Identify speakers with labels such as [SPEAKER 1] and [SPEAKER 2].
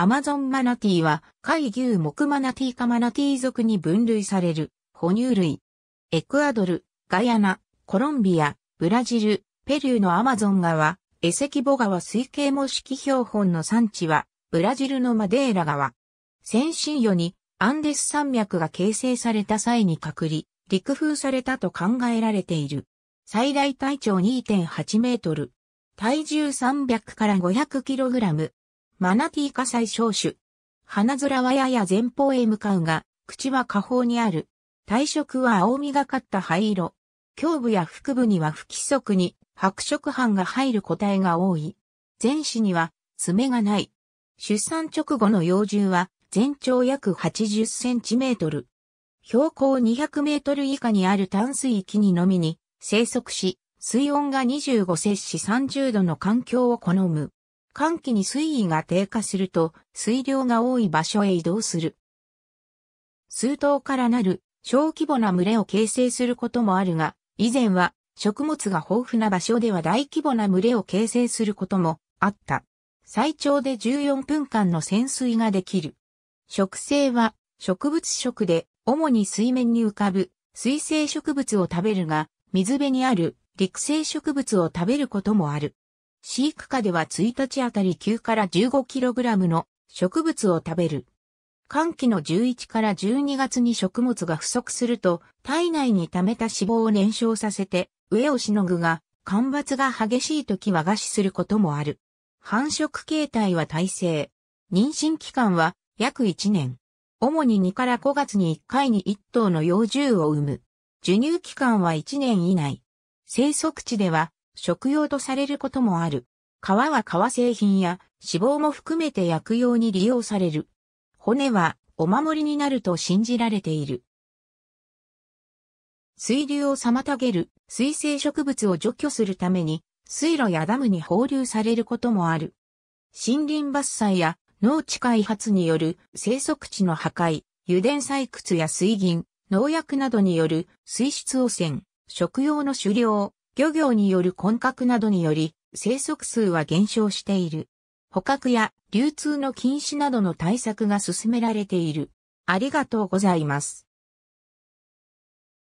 [SPEAKER 1] アマゾンマナティーは、海牛木マナティーマナティー属に分類される、哺乳類。エクアドル、ガヤナ、コロンビア、ブラジル、ペルーのアマゾン川、エセキボ川水系模式標本の産地は、ブラジルのマデーラ川。先進世に、アンデス山脈が形成された際に隔離、陸封されたと考えられている。最大体長2.8メートル。体重300から500キログラム。マナティー火災小種。花面はやや前方へ向かうが、口は下方にある。体色は青みがかった灰色。胸部や腹部には不規則に白色斑が入る個体が多い。前肢には爪がない。出産直後の幼獣は全長約80センチメートル。標高200メートル以下にある淡水域にのみに生息し、水温が25摂氏30度の環境を好む。寒気に水位が低下すると、水量が多い場所へ移動する。数頭からなる小規模な群れを形成することもあるが、以前は食物が豊富な場所では大規模な群れを形成することもあった。最長で14分間の潜水ができる。植生は植物食で主に水面に浮かぶ水生植物を食べるが、水辺にある陸生植物を食べることもある。飼育下では1日あたり9から 15kg の植物を食べる。寒気の11から12月に食物が不足すると、体内に溜めた脂肪を燃焼させて、上をしのぐが、干ばつが激しい時は餓死することもある。繁殖形態は耐性。妊娠期間は約1年。主に2から5月に1回に1頭の幼獣を産む。授乳期間は1年以内。生息地では食用とされることもある。皮は革製品や脂肪も含めて薬用に利用される。骨はお守りになると信じられている。水流を妨げる水生植物を除去するために水路やダムに放流されることもある。森林伐採や農地開発による生息地の破壊、油田採掘や水銀、農薬などによる水質汚染、食用の狩猟、漁業による混獲などにより、生息数は減少している。捕獲や流通の禁止などの対策が進められている。ありがとうございます。